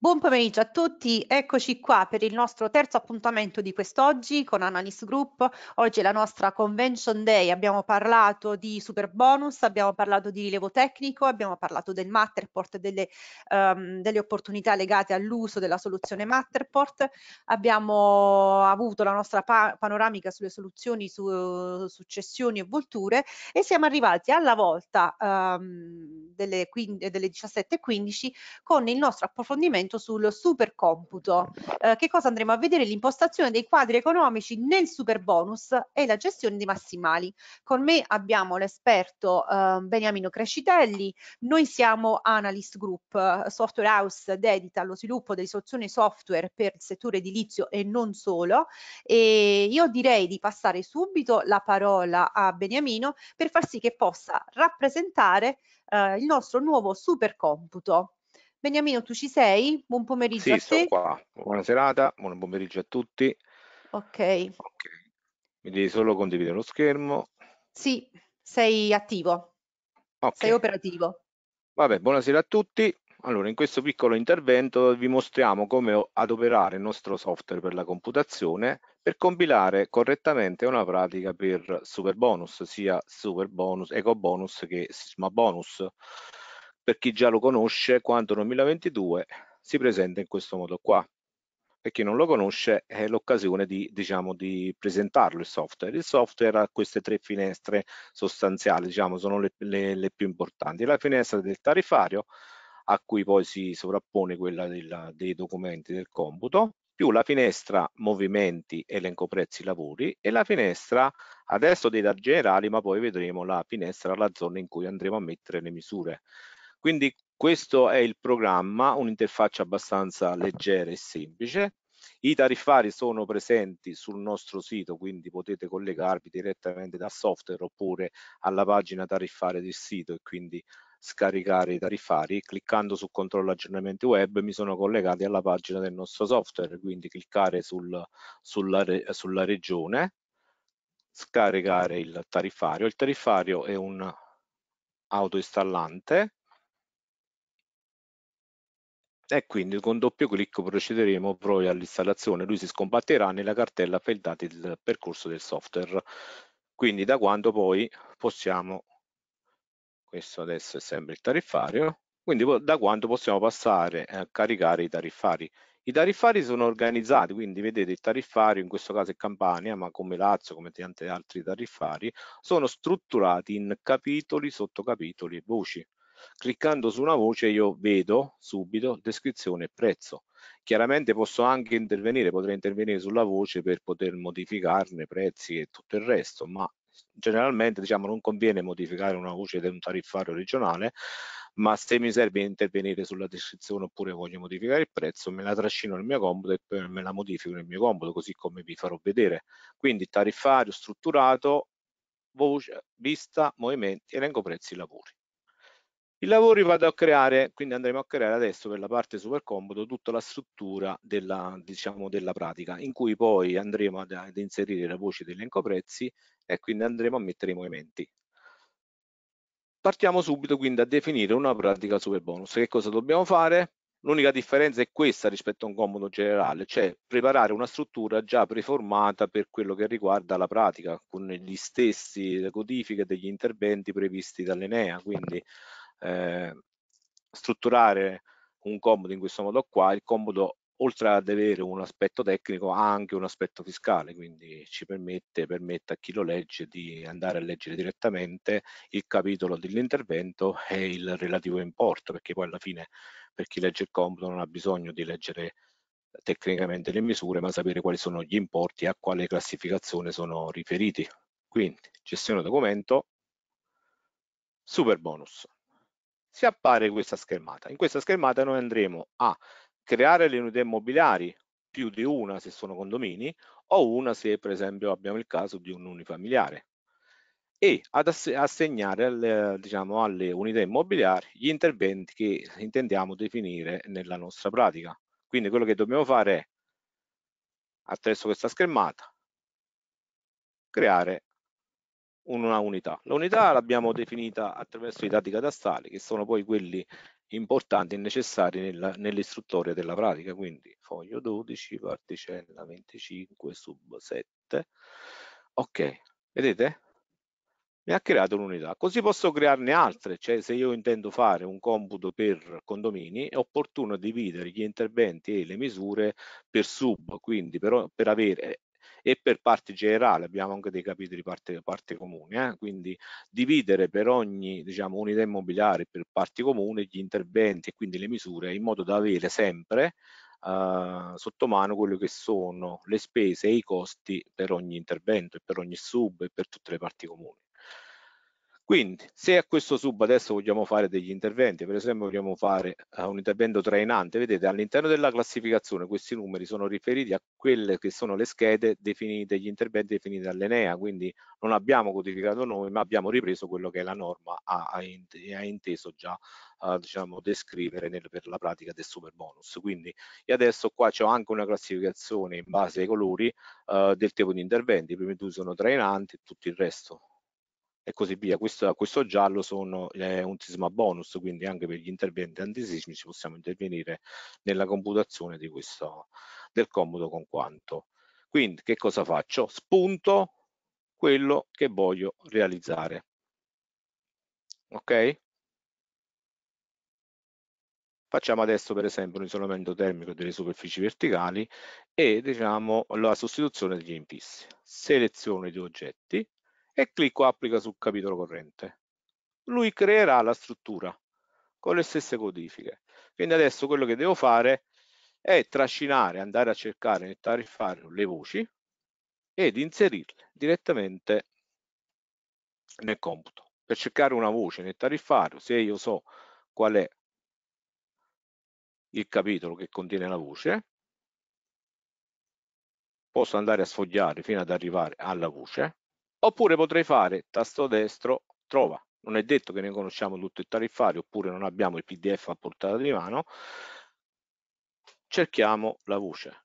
Buon pomeriggio a tutti, eccoci qua per il nostro terzo appuntamento di quest'oggi con Analyst Group. Oggi è la nostra Convention Day, abbiamo parlato di super bonus, abbiamo parlato di rilevo tecnico, abbiamo parlato del Matterport e delle, um, delle opportunità legate all'uso della soluzione Matterport. Abbiamo avuto la nostra pa panoramica sulle soluzioni su successioni e volture e siamo arrivati alla volta um, delle, delle 17.15 con il nostro approfondimento appuntamento sul supercomputo. Eh, che cosa andremo a vedere? L'impostazione dei quadri economici nel super bonus e la gestione dei massimali. Con me abbiamo l'esperto eh, Beniamino Crescitelli, noi siamo Analyst Group, software house dedita allo sviluppo delle soluzioni software per il settore edilizio e non solo. E io direi di passare subito la parola a Beniamino per far sì che possa rappresentare eh, il nostro nuovo supercomputo. Beniamino, tu ci sei? Buon pomeriggio Sì, a sto te. qua. Buona serata, buon pomeriggio a tutti. Ok, Ok. Mi devi solo condividere lo schermo. sì, sei attivo, sei Ok. operativo. Vabbè, buonasera a tutti. Allora, in questo piccolo intervento vi mostriamo come adoperare il nostro software per la computazione per compilare correttamente una pratica per Superbonus, sia Superbonus, Ecobonus che Sisma Bonus per chi già lo conosce, quando 2022 si presenta in questo modo qua. Per chi non lo conosce è l'occasione di, diciamo, di presentarlo il software. Il software ha queste tre finestre sostanziali, diciamo, sono le, le, le più importanti. La finestra del tarifario, a cui poi si sovrappone quella del, dei documenti del computo, più la finestra movimenti, elenco prezzi lavori e la finestra adesso dei dati generali, ma poi vedremo la finestra, la zona in cui andremo a mettere le misure. Quindi questo è il programma, un'interfaccia abbastanza leggera e semplice. I tariffari sono presenti sul nostro sito, quindi potete collegarvi direttamente dal software oppure alla pagina tariffaria del sito e quindi scaricare i tariffari. Cliccando su controllo aggiornamenti web mi sono collegati alla pagina del nostro software, quindi cliccare sul, sulla, sulla regione, scaricare il tariffario. Il tariffario è un autoinstallante e quindi con doppio clic procederemo poi all'installazione. Lui si scombatterà nella cartella file dati del percorso del software. Quindi da quando poi possiamo, questo adesso è sempre il tariffario, quindi da quando possiamo passare a caricare i tariffari. I tariffari sono organizzati, quindi vedete il tariffario, in questo caso è Campania, ma come Lazio, come tanti altri tariffari, sono strutturati in capitoli, sottocapitoli e voci cliccando su una voce io vedo subito descrizione e prezzo chiaramente posso anche intervenire potrei intervenire sulla voce per poter modificarne prezzi e tutto il resto ma generalmente diciamo non conviene modificare una voce di un tariffario regionale ma se mi serve intervenire sulla descrizione oppure voglio modificare il prezzo me la trascino nel mio comodo e poi me la modifico nel mio comodo così come vi farò vedere quindi tariffario strutturato voce vista movimenti elenco prezzi lavori i lavori vado a creare, quindi andremo a creare adesso per la parte super comodo tutta la struttura della, diciamo, della pratica, in cui poi andremo ad, ad inserire la voce dell'elenco prezzi e quindi andremo a mettere i movimenti. Partiamo subito quindi a definire una pratica super bonus. Che cosa dobbiamo fare? L'unica differenza è questa rispetto a un comodo generale, cioè preparare una struttura già preformata per quello che riguarda la pratica, con gli stessi le codifiche degli interventi previsti dall'Enea, quindi eh, strutturare un comodo in questo modo qua, il comodo oltre ad avere un aspetto tecnico ha anche un aspetto fiscale, quindi ci permette, permette a chi lo legge di andare a leggere direttamente il capitolo dell'intervento e il relativo importo, perché poi alla fine per chi legge il comodo non ha bisogno di leggere tecnicamente le misure, ma sapere quali sono gli importi e a quale classificazione sono riferiti. Quindi gestione documento, super bonus si appare questa schermata. In questa schermata noi andremo a creare le unità immobiliari, più di una se sono condomini, o una se per esempio abbiamo il caso di un unifamiliare e ad assegnare al, diciamo, alle unità immobiliari gli interventi che intendiamo definire nella nostra pratica. Quindi quello che dobbiamo fare è, attraverso questa schermata, creare una unità. L'unità l'abbiamo definita attraverso i dati catastali, che sono poi quelli importanti e necessari nell'istruttoria nell della pratica, quindi foglio 12, particella 25, sub 7. Ok, vedete? Mi ha creato un'unità. Così posso crearne altre, cioè se io intendo fare un computo per condomini, è opportuno dividere gli interventi e le misure per sub, quindi per, per avere e per parte generale abbiamo anche dei capitoli parte, parte comune, eh? quindi dividere per ogni diciamo, unità immobiliare per parte comune gli interventi e quindi le misure in modo da avere sempre eh, sotto mano quello che sono le spese e i costi per ogni intervento e per ogni sub e per tutte le parti comuni. Quindi se a questo sub adesso vogliamo fare degli interventi, per esempio vogliamo fare eh, un intervento trainante, vedete all'interno della classificazione questi numeri sono riferiti a quelle che sono le schede definite, gli interventi definiti dall'Enea, quindi non abbiamo codificato noi ma abbiamo ripreso quello che la norma ha, ha inteso già eh, diciamo, descrivere nel, per la pratica del super bonus. Quindi adesso qua c'è anche una classificazione in base ai colori uh, del tipo di interventi, i primi due sono trainanti, tutto il resto e così via. Questo, questo giallo sono, è eh, un sisma bonus, quindi anche per gli interventi antisismici possiamo intervenire nella computazione di questo, del comodo con quanto. Quindi che cosa faccio? Spunto quello che voglio realizzare. Ok? Facciamo adesso per esempio un isolamento termico delle superfici verticali e diciamo la sostituzione degli Seleziono i due oggetti, e clicco applica sul capitolo corrente. Lui creerà la struttura con le stesse codifiche. Quindi adesso quello che devo fare è trascinare, andare a cercare nel tariffario le voci ed inserirle direttamente nel computo. Per cercare una voce nel tariffario, se io so qual è il capitolo che contiene la voce, posso andare a sfogliare fino ad arrivare alla voce Oppure potrei fare tasto destro trova. Non è detto che ne conosciamo tutto il tariffario oppure non abbiamo il PDF a portata di mano. Cerchiamo la voce.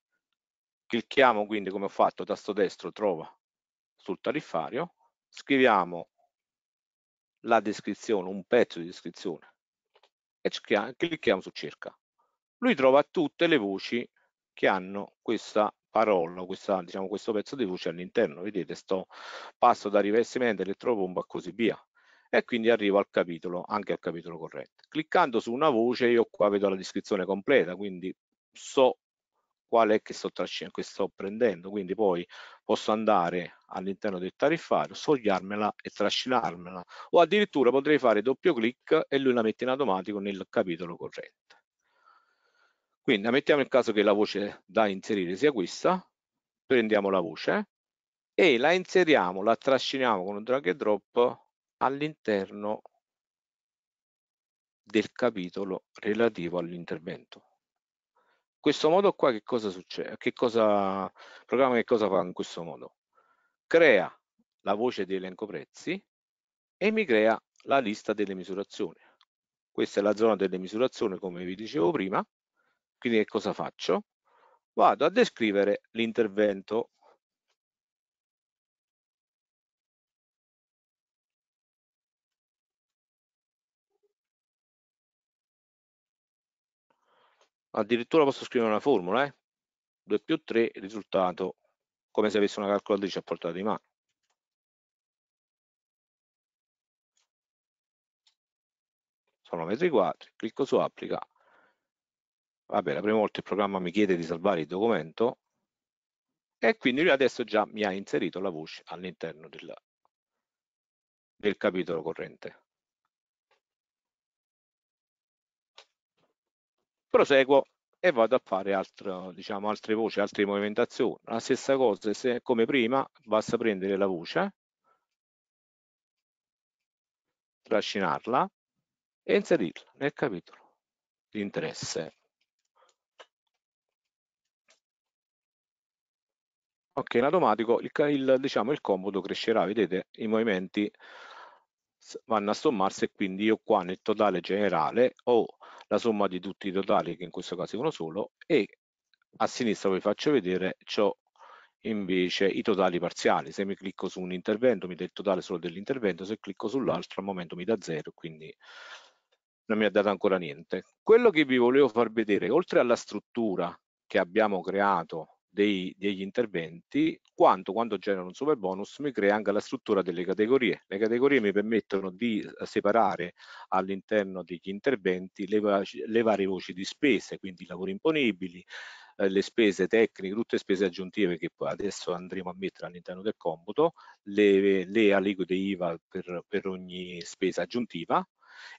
Clicchiamo quindi come ho fatto tasto destro trova sul tariffario, scriviamo la descrizione, un pezzo di descrizione e clicchiamo su cerca. Lui trova tutte le voci che hanno questa parola, questa, diciamo, questo pezzo di luce all'interno, vedete, sto, passo da rivestimento elettropomba e così via e quindi arrivo al capitolo, anche al capitolo corretto. Cliccando su una voce io qua vedo la descrizione completa, quindi so qual è che sto, che sto prendendo, quindi poi posso andare all'interno del tariffario, sfogliarmela e trascinarmela o addirittura potrei fare doppio clic e lui la mette in automatico nel capitolo corretto. Quindi ammettiamo il caso che la voce da inserire sia questa, prendiamo la voce e la inseriamo, la trasciniamo con un drag and drop all'interno del capitolo relativo all'intervento. In questo modo qua che cosa succede? Che cosa, il programma che cosa fa in questo modo? Crea la voce di elenco prezzi e mi crea la lista delle misurazioni. Questa è la zona delle misurazioni come vi dicevo prima quindi che cosa faccio? Vado a descrivere l'intervento. Addirittura posso scrivere una formula, eh? 2 più 3, risultato come se avessi una calcolatrice a portata di mano. Sono metri quadri, clicco su applica, vabbè, la prima volta il programma mi chiede di salvare il documento e quindi lui adesso già mi ha inserito la voce all'interno del, del capitolo corrente. Proseguo e vado a fare altro, diciamo, altre voci, altre movimentazioni. La stessa cosa se, come prima, basta prendere la voce, trascinarla e inserirla nel capitolo di interesse. ok in automatico il, il, diciamo, il computo crescerà vedete i movimenti vanno a sommarsi e quindi io qua nel totale generale ho la somma di tutti i totali che in questo caso è uno solo e a sinistra vi faccio vedere ciò invece i totali parziali se mi clicco su un intervento mi dà il totale solo dell'intervento se clicco sull'altro al momento mi dà zero quindi non mi ha dato ancora niente quello che vi volevo far vedere oltre alla struttura che abbiamo creato dei, degli interventi, quanto quando genero un super bonus mi crea anche la struttura delle categorie. Le categorie mi permettono di eh, separare all'interno degli interventi le, le varie voci di spese, quindi i lavori imponibili, eh, le spese tecniche, tutte spese aggiuntive che adesso andremo a mettere all'interno del computo, le, le aliquote IVA per, per ogni spesa aggiuntiva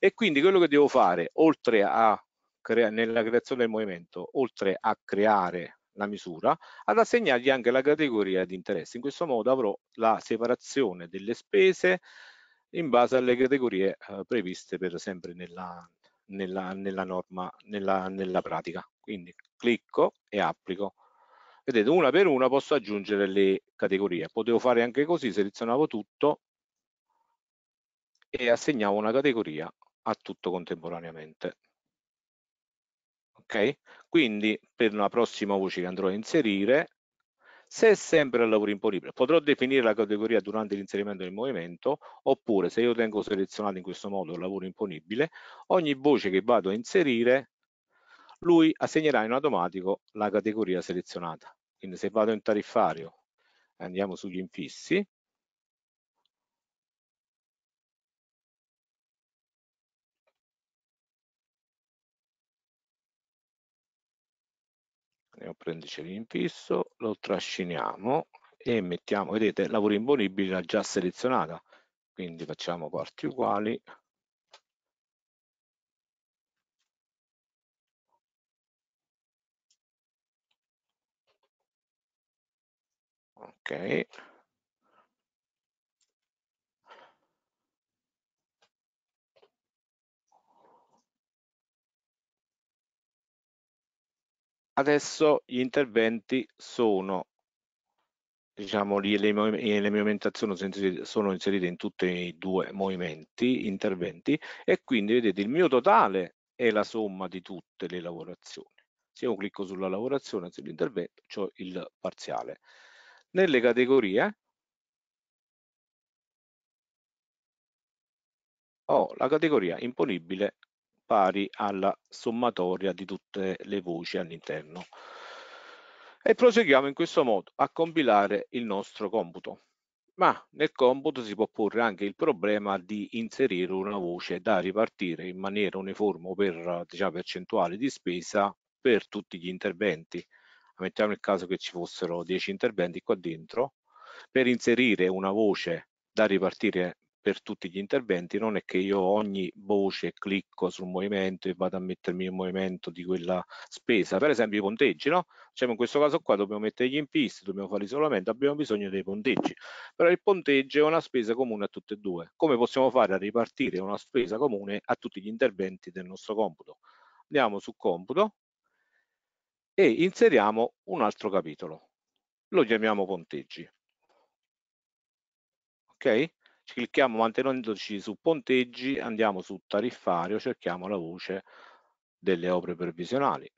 e quindi quello che devo fare oltre a crea nella creazione del movimento, oltre a creare la misura, ad assegnargli anche la categoria di interesse. In questo modo avrò la separazione delle spese in base alle categorie eh, previste per sempre nella, nella, nella norma, nella, nella pratica. Quindi clicco e applico. Vedete, una per una posso aggiungere le categorie. Potevo fare anche così, selezionavo tutto e assegnavo una categoria a tutto contemporaneamente ok? Quindi per una prossima voce che andrò a inserire, se è sempre al lavoro imponibile, potrò definire la categoria durante l'inserimento del movimento, oppure se io tengo selezionato in questo modo il lavoro imponibile, ogni voce che vado a inserire, lui assegnerà in automatico la categoria selezionata. Quindi se vado in tariffario, andiamo sugli infissi, andiamo a in fisso, lo trasciniamo e mettiamo, vedete, lavoro imponibile l'ha già selezionata, quindi facciamo parti uguali, ok Adesso gli interventi sono, diciamo, eh, le, movimentazioni sono inserite, in tutti i due movimenti, interventi, e quindi vedete il mio totale è la somma di tutte le lavorazioni. Se io clicco sulla lavorazione, sull'intervento, ho il parziale. Nelle categorie ho la categoria imponibile pari alla sommatoria di tutte le voci all'interno. E proseguiamo in questo modo a compilare il nostro computo. Ma nel computo si può porre anche il problema di inserire una voce da ripartire in maniera uniforme per diciamo, percentuale di spesa per tutti gli interventi. Mettiamo il caso che ci fossero 10 interventi qua dentro. Per inserire una voce da ripartire per tutti gli interventi, non è che io ogni voce clicco sul movimento e vado a mettermi il movimento di quella spesa, per esempio i ponteggi, no? Cioè in questo caso qua dobbiamo mettere gli impisti, dobbiamo fare l'isolamento, abbiamo bisogno dei ponteggi, però il ponteggio è una spesa comune a tutte e due, come possiamo fare a ripartire una spesa comune a tutti gli interventi del nostro computo? Andiamo su computo e inseriamo un altro capitolo, lo chiamiamo ponteggi. Ok? clicchiamo mantenendoci su ponteggi, andiamo su tariffario, cerchiamo la voce delle opere previsionali.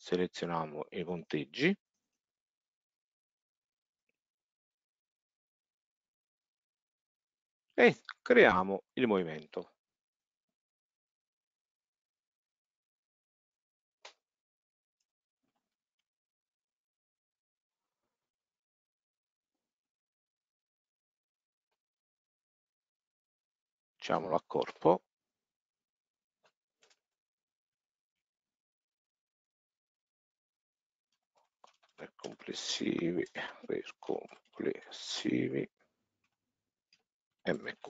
Selezioniamo i ponteggi. E creiamo il movimento. Facciamolo a corpo. Per complessivi, per complessivi MQ.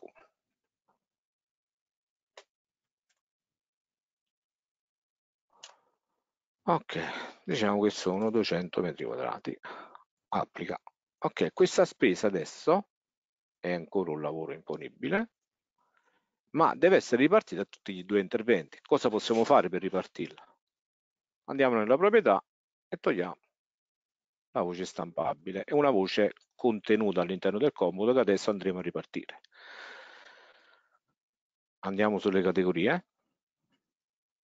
ok diciamo che sono 200 metri quadrati applica ok questa spesa adesso è ancora un lavoro imponibile ma deve essere ripartita tutti gli due interventi. Cosa possiamo fare per ripartirla? Andiamo nella proprietà e togliamo la voce stampabile. È una voce contenuta all'interno del comodo che adesso andremo a ripartire. Andiamo sulle categorie.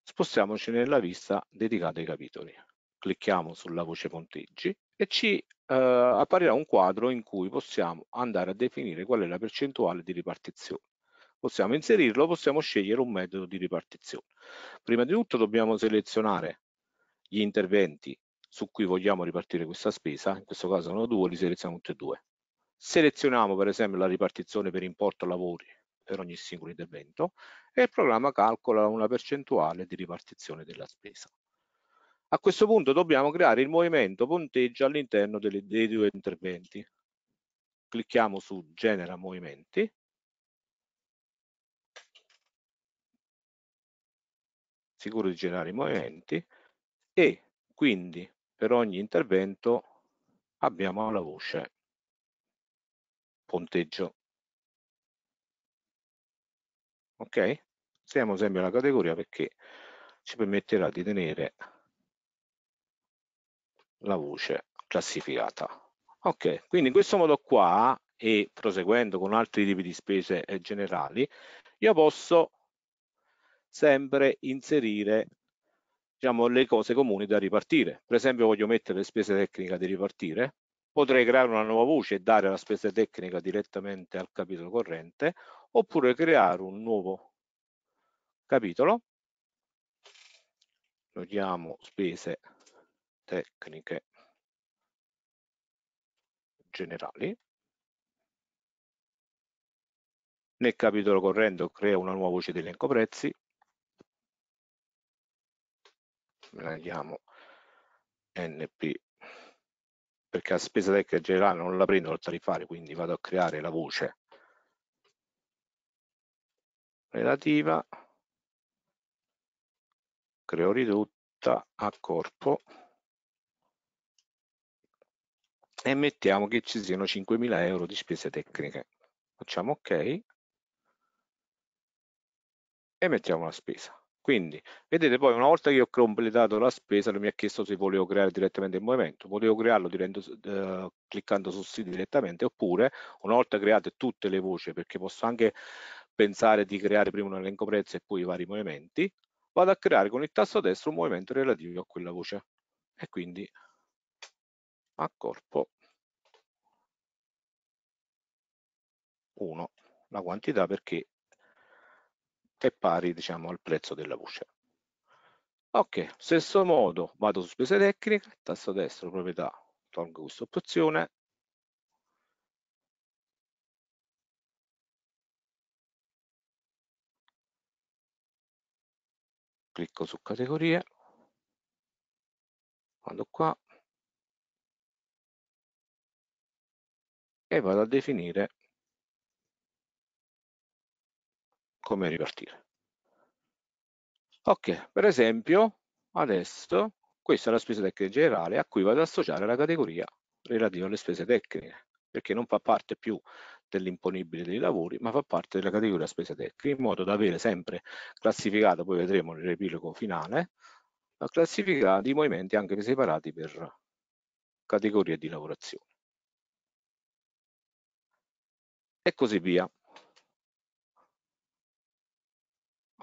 Spostiamoci nella vista dedicata ai capitoli. Clicchiamo sulla voce punteggi e ci eh, apparirà un quadro in cui possiamo andare a definire qual è la percentuale di ripartizione possiamo inserirlo, possiamo scegliere un metodo di ripartizione. Prima di tutto dobbiamo selezionare gli interventi su cui vogliamo ripartire questa spesa, in questo caso sono due, li selezioniamo tutti e due. Selezioniamo per esempio la ripartizione per importo lavori per ogni singolo intervento e il programma calcola una percentuale di ripartizione della spesa. A questo punto dobbiamo creare il movimento punteggio all'interno dei due interventi. Clicchiamo su genera movimenti sicuro di generare i movimenti e quindi per ogni intervento abbiamo la voce punteggio. Ok? siamo sempre alla categoria perché ci permetterà di tenere la voce classificata. Ok, quindi in questo modo qua e proseguendo con altri tipi di spese generali, io posso sempre inserire diciamo, le cose comuni da ripartire. Per esempio voglio mettere le spese tecniche da ripartire, potrei creare una nuova voce e dare la spesa tecnica direttamente al capitolo corrente, oppure creare un nuovo capitolo, lo chiamo spese tecniche generali, nel capitolo corrente crea una nuova voce di elenco prezzi, ne diamo np perché la spesa tecnica generale non la prendo dal tariffario quindi vado a creare la voce relativa creo ridotta a corpo e mettiamo che ci siano 5.000 euro di spese tecniche facciamo ok e mettiamo la spesa quindi vedete poi una volta che ho completato la spesa lui mi ha chiesto se volevo creare direttamente il movimento volevo crearlo direndo, eh, cliccando su sì direttamente oppure una volta create tutte le voci perché posso anche pensare di creare prima un elenco prezzi e poi i vari movimenti vado a creare con il tasto destro un movimento relativo a quella voce e quindi a corpo 1 la quantità perché è pari diciamo al prezzo della voce. Ok, stesso modo vado su spese tecniche, tasto destro proprietà, tolgo questa opzione clicco su categorie, vado qua e vado a definire come ripartire. Ok, per esempio, adesso questa è la spesa tecnica generale a cui vado ad associare la categoria relativa alle spese tecniche, perché non fa parte più dell'imponibile dei lavori, ma fa parte della categoria spese tecniche, in modo da avere sempre classificato, poi vedremo nell'epilogo finale, la classifica di movimenti anche separati per categorie di lavorazione. E così via.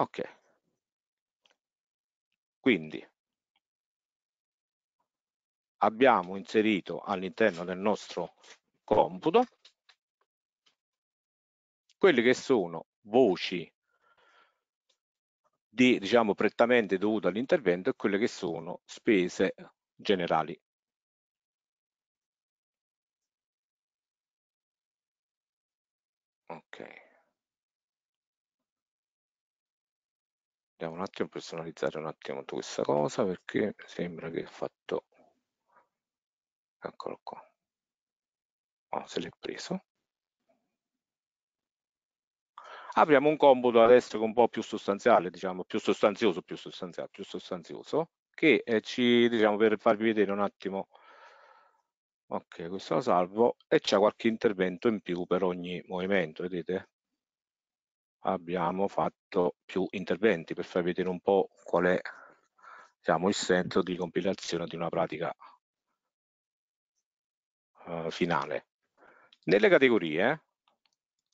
Ok. Quindi abbiamo inserito all'interno del nostro computo quelle che sono voci di, diciamo, prettamente dovute all'intervento e quelle che sono spese generali. Ok. andiamo un attimo a personalizzare un attimo tutta questa cosa perché sembra che ha fatto eccolo qua oh, se l'è preso apriamo un computo adesso che è un po' più sostanziale diciamo più sostanzioso più sostanziale più sostanzioso che eh, ci diciamo per farvi vedere un attimo ok questo lo salvo e c'è qualche intervento in più per ogni movimento vedete abbiamo fatto più interventi per far vedere un po' qual è diciamo, il senso di compilazione di una pratica eh, finale. Nelle categorie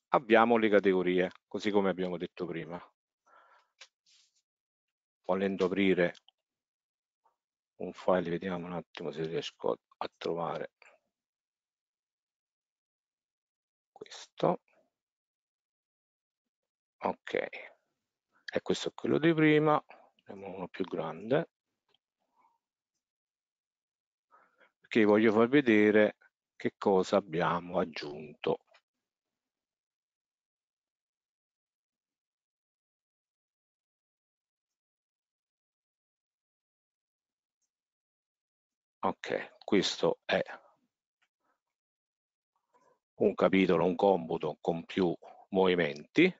abbiamo le categorie, così come abbiamo detto prima. Volendo aprire un file, vediamo un attimo se riesco a trovare questo ok e questo è quello di prima uno più grande che voglio far vedere che cosa abbiamo aggiunto ok questo è un capitolo un computo con più movimenti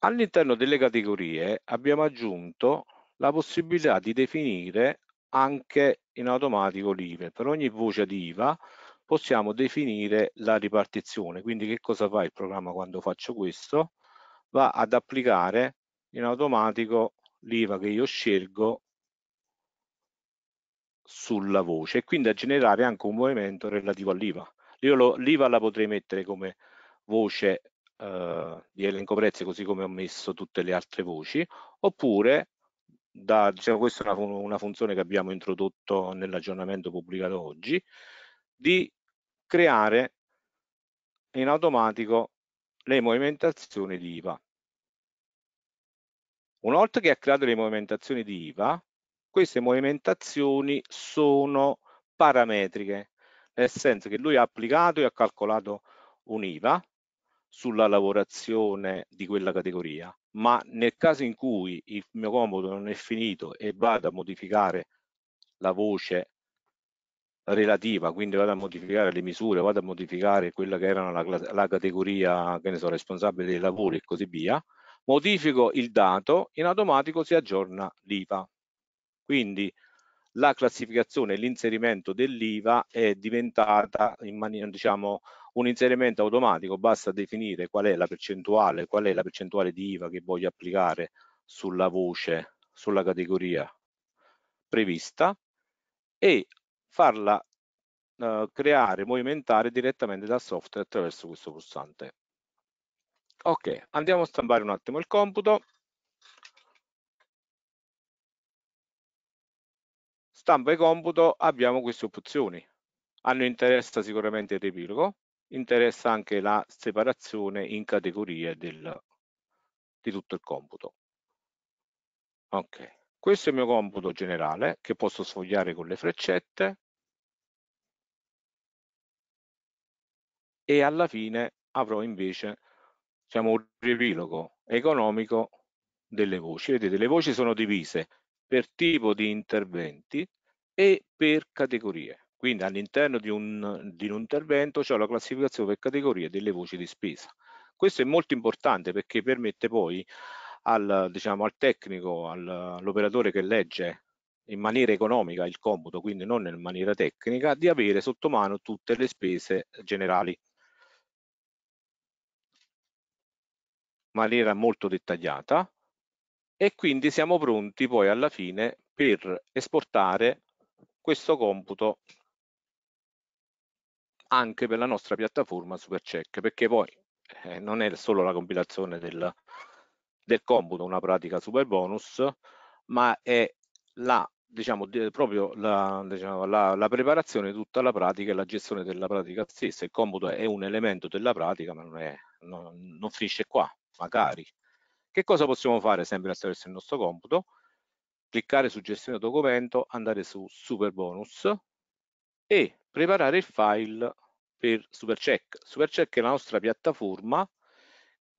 All'interno delle categorie abbiamo aggiunto la possibilità di definire anche in automatico l'IVA. Per ogni voce di IVA possiamo definire la ripartizione, quindi che cosa fa il programma quando faccio questo? Va ad applicare in automatico l'IVA che io scelgo sulla voce e quindi a generare anche un movimento relativo all'IVA. l'IVA la potrei mettere come voce eh, di elenco prezzi così come ho messo tutte le altre voci, oppure da, diciamo, questa è una, una funzione che abbiamo introdotto nell'aggiornamento pubblicato oggi, di creare in automatico le movimentazioni di IVA. Una volta che ha creato le movimentazioni di IVA, queste movimentazioni sono parametriche, nel senso che lui ha applicato e ha calcolato un'IVA sulla lavorazione di quella categoria, ma nel caso in cui il mio comodo non è finito e vado a modificare la voce relativa, quindi vado a modificare le misure, vado a modificare quella che era la, la categoria che ne so, responsabile dei lavori e così via, modifico il dato, in automatico si aggiorna l'IVA. Quindi la classificazione e l'inserimento dell'IVA è diventata in maniera, diciamo, un inserimento automatico, basta definire qual è la percentuale, qual è la percentuale di IVA che voglio applicare sulla voce, sulla categoria prevista e farla eh, creare, movimentare direttamente dal software attraverso questo pulsante. Ok, andiamo a stampare un attimo il computo. Stampa e computo abbiamo queste opzioni. A noi interessa sicuramente il riepilogo, interessa anche la separazione in categorie del, di tutto il computo. Ok, questo è il mio computo generale che posso sfogliare con le freccette e alla fine avrò invece diciamo, un riepilogo economico delle voci. Vedete, le voci sono divise per tipo di interventi e per categorie. Quindi all'interno di, un, di un intervento c'è la classificazione per categorie delle voci di spesa. Questo è molto importante perché permette poi al, diciamo, al tecnico, all'operatore che legge in maniera economica il computo, quindi non in maniera tecnica, di avere sotto mano tutte le spese generali. In maniera molto dettagliata e quindi siamo pronti poi alla fine per esportare questo computo anche per la nostra piattaforma Supercheck, perché poi eh, non è solo la compilazione del, del computo una pratica super bonus, ma è la diciamo di, proprio la, diciamo, la, la, preparazione tutta la pratica e la gestione della pratica stessa il computo è un elemento della pratica ma non, è, non, non finisce qua magari che cosa possiamo fare sempre attraverso il nostro computo cliccare su gestione documento andare su super bonus e preparare il file per Supercheck. Supercheck è la nostra piattaforma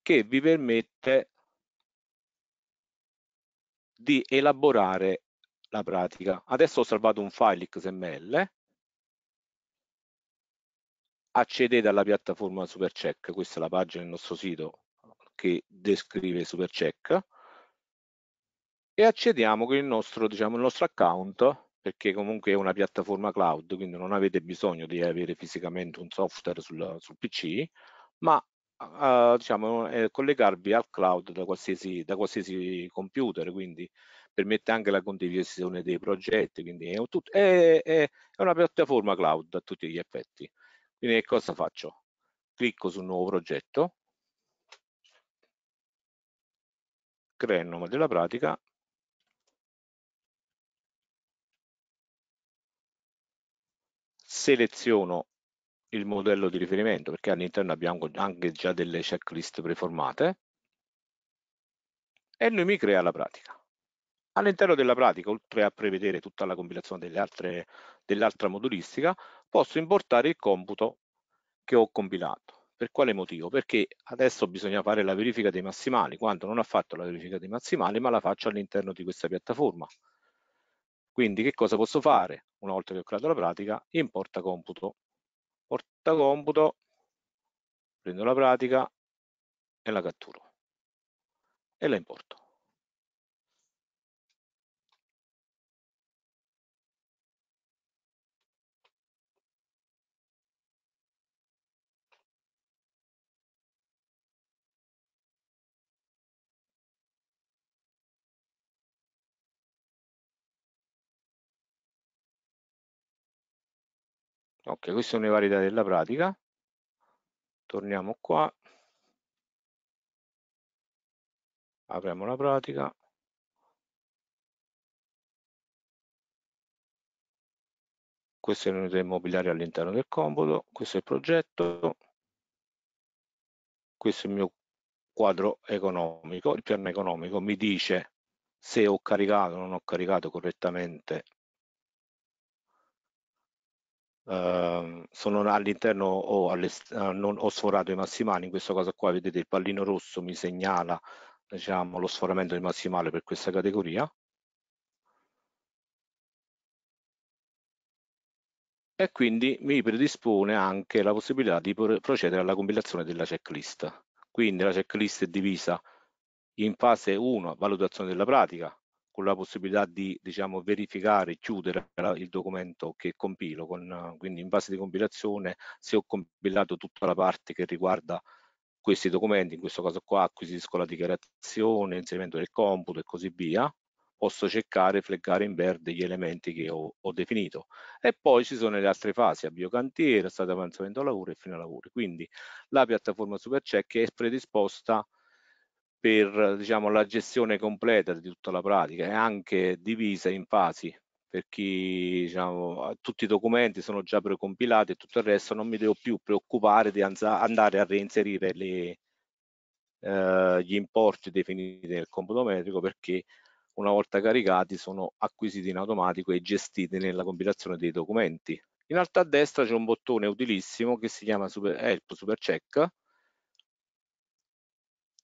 che vi permette di elaborare la pratica. Adesso ho salvato un file XML, accedete alla piattaforma Supercheck, questa è la pagina del nostro sito che descrive Supercheck e accediamo con il nostro, diciamo, il nostro account perché comunque è una piattaforma cloud, quindi non avete bisogno di avere fisicamente un software sul, sul PC, ma eh, diciamo, eh, collegarvi al cloud da qualsiasi, da qualsiasi, computer, quindi permette anche la condivisione dei progetti, quindi è, tutto, è, è, è una piattaforma cloud a tutti gli effetti. Quindi cosa faccio? Clicco su nuovo progetto, crea il nome della pratica seleziono il modello di riferimento perché all'interno abbiamo anche già delle checklist preformate e lui mi crea la pratica. All'interno della pratica, oltre a prevedere tutta la compilazione dell'altra dell modulistica, posso importare il computo che ho compilato. Per quale motivo? Perché adesso bisogna fare la verifica dei massimali, quando non ho fatto la verifica dei massimali, ma la faccio all'interno di questa piattaforma. Quindi che cosa posso fare? Una volta che ho creato la pratica, importa computo. Porta computo, prendo la pratica e la catturo e la importo. ok queste sono le varietà della pratica torniamo qua apriamo la pratica questo è l'unità immobiliare all'interno del comodo questo è il progetto questo è il mio quadro economico il piano economico mi dice se ho caricato o non ho caricato correttamente eh, sono all'interno o, all eh, non, ho sforato i massimali, in questo caso qua vedete il pallino rosso mi segnala diciamo, lo sforamento del massimale per questa categoria. E quindi mi predispone anche la possibilità di procedere alla compilazione della checklist. Quindi la checklist è divisa in fase 1, valutazione della pratica, con la possibilità di diciamo, verificare, chiudere il documento che compilo, con, quindi in fase di compilazione se ho compilato tutta la parte che riguarda questi documenti, in questo caso qua acquisisco la dichiarazione, inserimento del computo e così via, posso cercare e fleggare in verde gli elementi che ho, ho, definito. E poi ci sono le altre fasi, avvio cantiere, stato avanzamento lavoro e fine lavoro. Quindi la piattaforma SuperCheck è predisposta per diciamo, la gestione completa di tutta la pratica è anche divisa in fasi per chi diciamo, tutti i documenti sono già precompilati e tutto il resto non mi devo più preoccupare di andare a reinserire le, eh, gli importi definiti nel computometrico perché una volta caricati sono acquisiti in automatico e gestiti nella compilazione dei documenti. In alto a destra c'è un bottone utilissimo che si chiama super, Help Super Check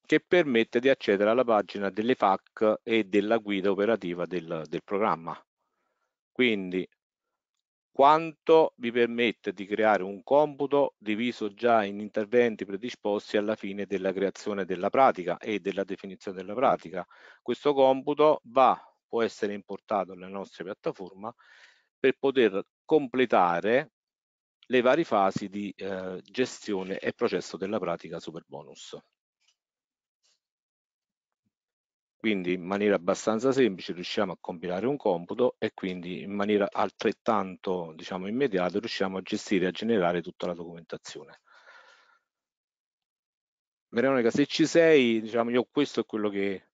che permette di accedere alla pagina delle FAC e della guida operativa del, del programma. Quindi quanto vi permette di creare un computo diviso già in interventi predisposti alla fine della creazione della pratica e della definizione della pratica. Questo computo va, può essere importato nella nostra piattaforma per poter completare le varie fasi di eh, gestione e processo della pratica Superbonus. Quindi in maniera abbastanza semplice riusciamo a compilare un computo e quindi in maniera altrettanto diciamo, immediata riusciamo a gestire e a generare tutta la documentazione. Veronica, se ci sei, diciamo io questo è quello che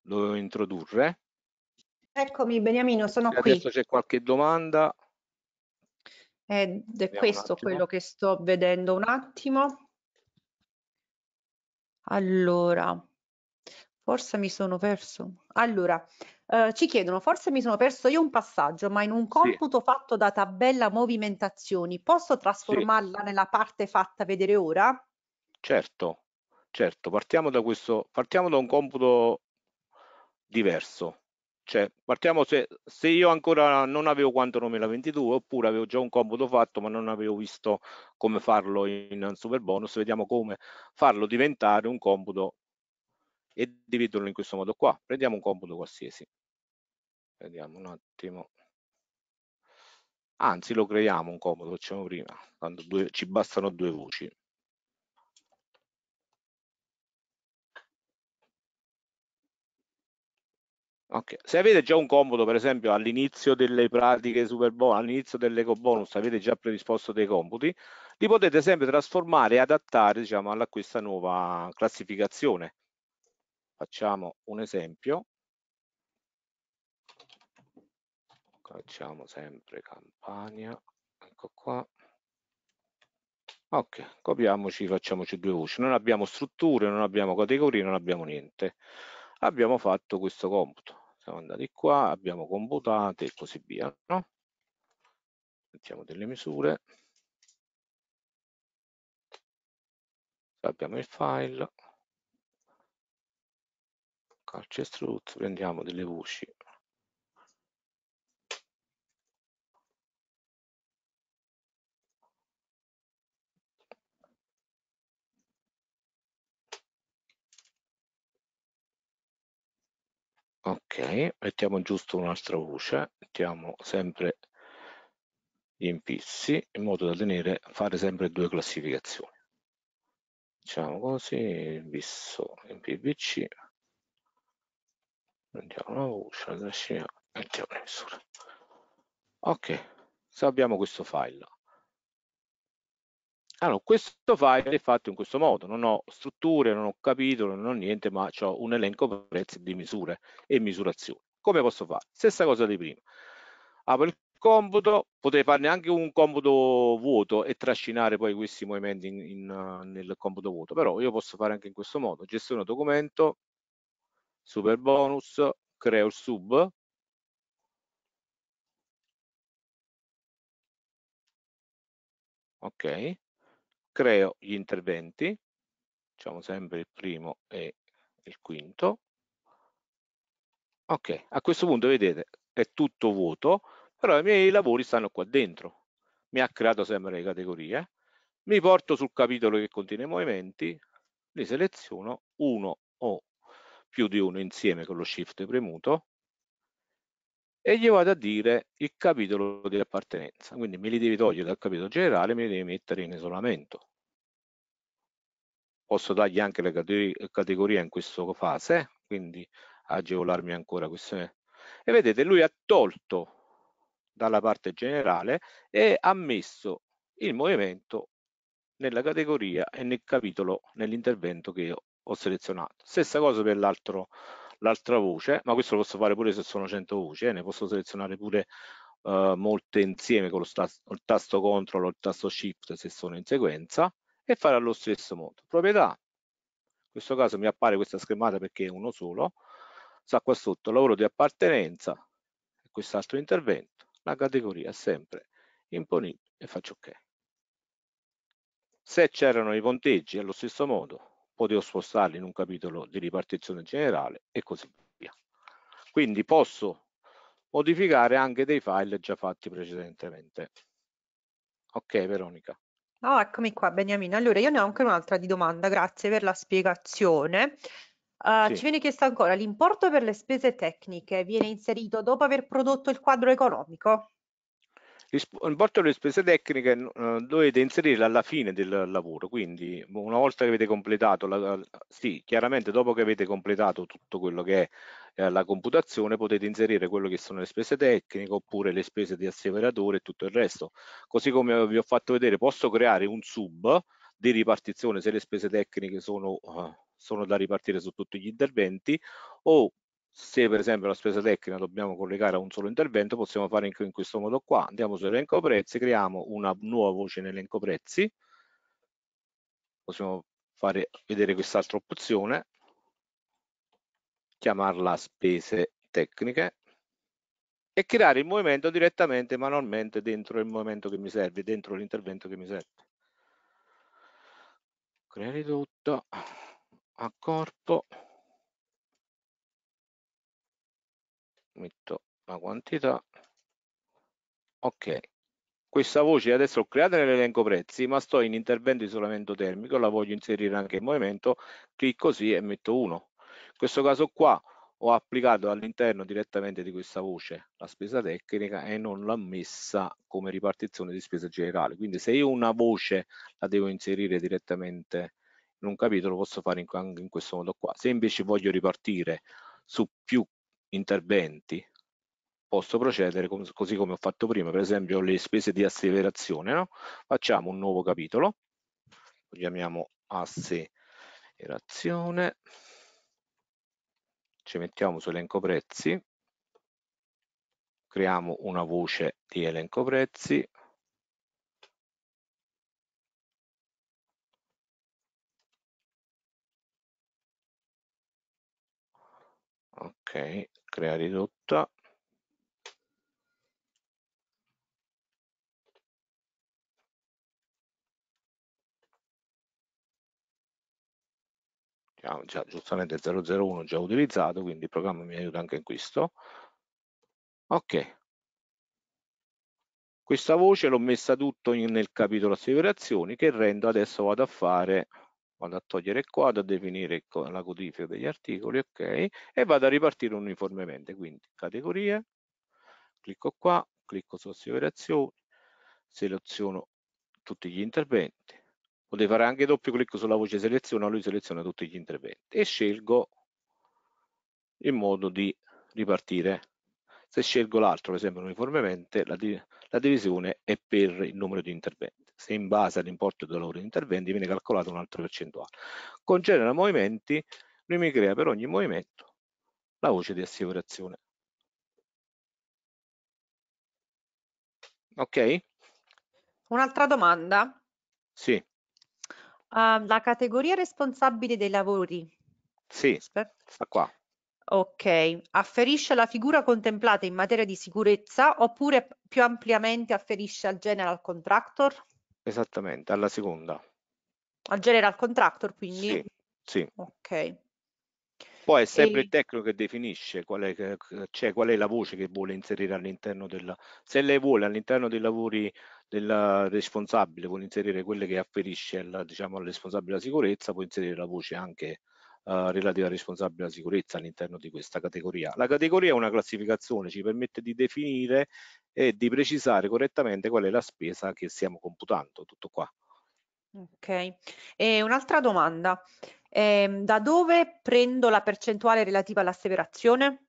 dovevo introdurre. Eccomi Beniamino, sono Adesso qui. Adesso c'è qualche domanda. Ed è Vediamo questo quello che sto vedendo un attimo. Allora, Forse mi sono perso. Allora, eh, ci chiedono, forse mi sono perso io un passaggio, ma in un Sì, computo fatto da tabella movimentazioni, posso sì, trasformarla nella parte fatta vedere ora? certo, certo. Partiamo da questo, partiamo da un computo diverso. Cioè, partiamo se, se io ancora non avevo Quantum la 22, oppure avevo già un computo fatto, ma non avevo visto come farlo in Superbonus, vediamo come farlo diventare un computo e dividerlo in questo modo qua. Prendiamo un computo qualsiasi. Vediamo un attimo. Anzi, lo creiamo un computo, facciamo prima, tanto due, ci bastano due voci. Okay. Se avete già un computo, per esempio, all'inizio delle pratiche super bonus, all'inizio dell'eco bonus, avete già predisposto dei computi, li potete sempre trasformare e adattare diciamo, alla questa nuova classificazione. Facciamo un esempio. Facciamo sempre campagna Ecco qua. Ok, copiamoci, facciamoci due voci. Non abbiamo strutture, non abbiamo categorie, non abbiamo niente. Abbiamo fatto questo computo. Siamo andati qua, abbiamo computate e così via. No? Mettiamo delle misure. Abbiamo il file calcestruzzo, prendiamo delle voci ok mettiamo giusto un'altra voce mettiamo sempre gli impizzi in modo da tenere fare sempre due classificazioni diciamo così visto in pvc prendiamo una voce, la cascina, mettiamo in misura. Ok, salviamo questo file. Allora, questo file è fatto in questo modo, non ho strutture, non ho capitolo, non ho niente, ma ho un elenco prezzi di misure e misurazioni. Come posso fare? Stessa cosa di prima. Apro il computo, potete farne anche un computo vuoto e trascinare poi questi movimenti in, in, nel computo vuoto, però io posso fare anche in questo modo, gestione documento, super bonus, creo il sub, ok, creo gli interventi, facciamo sempre il primo e il quinto, ok, a questo punto vedete è tutto vuoto, però i miei lavori stanno qua dentro, mi ha creato sempre le categorie, mi porto sul capitolo che contiene i movimenti, li seleziono uno o più di uno insieme con lo shift premuto e gli vado a dire il capitolo di appartenenza. Quindi me li devi togliere dal capitolo generale, me li devi mettere in isolamento. Posso dargli anche le categorie in questa fase, quindi agevolarmi ancora queste. E vedete, lui ha tolto dalla parte generale e ha messo il movimento nella categoria e nel capitolo, nell'intervento che io ho selezionato. Stessa cosa per l'altra voce, ma questo lo posso fare pure se sono 100 voci, eh, ne posso selezionare pure eh, molte insieme con lo il tasto CTRL o il tasto SHIFT se sono in sequenza e fare allo stesso modo. Proprietà, in questo caso mi appare questa schermata perché è uno solo, sta qua sotto lavoro di appartenenza e quest'altro intervento, la categoria è sempre imponibile e faccio ok. Se c'erano i punteggi allo stesso modo, potevo spostarli in un capitolo di ripartizione generale e così via. Quindi posso modificare anche dei file già fatti precedentemente. Ok Veronica. Oh, eccomi qua Beniamino. Allora io ne ho anche un'altra di domanda, grazie per la spiegazione. Uh, sì. Ci viene chiesto ancora, l'importo per le spese tecniche viene inserito dopo aver prodotto il quadro economico? L'importo delle spese tecniche eh, dovete inserirle alla fine del lavoro, quindi boh, una volta che avete completato, la, sì, chiaramente dopo che avete completato tutto quello che è eh, la computazione potete inserire quello che sono le spese tecniche oppure le spese di asseveratore e tutto il resto. Così come vi ho fatto vedere posso creare un sub di ripartizione se le spese tecniche sono... Eh, sono da ripartire su tutti gli interventi o se per esempio la spesa tecnica dobbiamo collegare a un solo intervento possiamo fare in, in questo modo qua andiamo sull'elenco prezzi creiamo una nuova voce nell'elenco prezzi possiamo fare vedere quest'altra opzione chiamarla spese tecniche e creare il movimento direttamente manualmente dentro il movimento che mi serve dentro l'intervento che mi serve creare tutto a corpo metto la quantità ok questa voce adesso l'ho creata nell'elenco prezzi ma sto in intervento isolamento termico la voglio inserire anche in movimento clicco sì e metto 1 in questo caso qua ho applicato all'interno direttamente di questa voce la spesa tecnica e non l'ho messa come ripartizione di spesa generale quindi se io una voce la devo inserire direttamente in un capitolo posso fare anche in questo modo qua se invece voglio ripartire su più interventi posso procedere così come ho fatto prima, per esempio le spese di asseverazione, no? facciamo un nuovo capitolo, lo chiamiamo asseverazione, ci mettiamo su elenco prezzi, creiamo una voce di elenco prezzi, ok, crea ridotta già, giustamente 001 già utilizzato, quindi il programma mi aiuta anche in questo. Ok. Questa voce l'ho messa tutto in, nel capitolo assicurazioni che rendo adesso vado a fare vado a togliere qua, vado a definire la codifica degli articoli, ok, e vado a ripartire uniformemente, quindi categorie, clicco qua, clicco su asseverazioni, seleziono tutti gli interventi, potete fare anche doppio clicco sulla voce seleziona, lui seleziona tutti gli interventi e scelgo il modo di ripartire. Se scelgo l'altro, per esempio uniformemente, la, di la divisione è per il numero di interventi se in base all'importo del lavoro di interventi viene calcolato un altro percentuale. Con genera movimenti lui mi crea per ogni movimento la voce di assicurazione. Ok? Un'altra domanda. Sì. Uh, la categoria responsabile dei lavori. Sì, Aspetta. sta qua. Ok, afferisce alla figura contemplata in materia di sicurezza oppure più ampliamente afferisce al general contractor? Esattamente, alla seconda. Al general contractor, quindi? Sì, sì. Ok. Poi è sempre e... il tecnico che definisce qual è, cioè, qual è, la voce che vuole inserire all'interno della... Se lei vuole all'interno dei lavori del responsabile, vuole inserire quelle che afferisce alla, diciamo, al responsabile della sicurezza, può inserire la voce anche eh, relativa relative responsabile della sicurezza all'interno di questa categoria. La categoria è una classificazione, ci permette di definire e di precisare correttamente qual è la spesa che stiamo computando, tutto qua. Ok, e un'altra domanda, eh, da dove prendo la percentuale relativa all'asseverazione?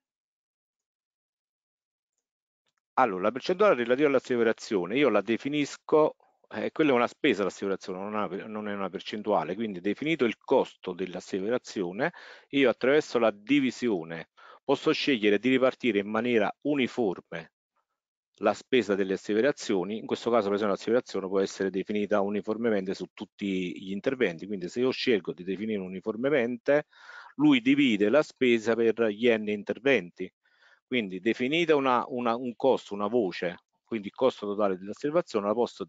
Allora, la percentuale relativa all'asseverazione io la definisco eh, quella è una spesa l'assicurazione, non, non, è una percentuale, quindi definito il costo dell'assicurazione, io attraverso la divisione posso scegliere di ripartire in maniera uniforme la spesa delle asseverazioni, in questo caso per esempio l'assicurazione può essere definita uniformemente su tutti gli interventi, quindi se io scelgo di definire uniformemente, lui divide la spesa per gli n interventi, quindi definita una, una, un costo, una voce, quindi il costo totale dell'osservazione, la posso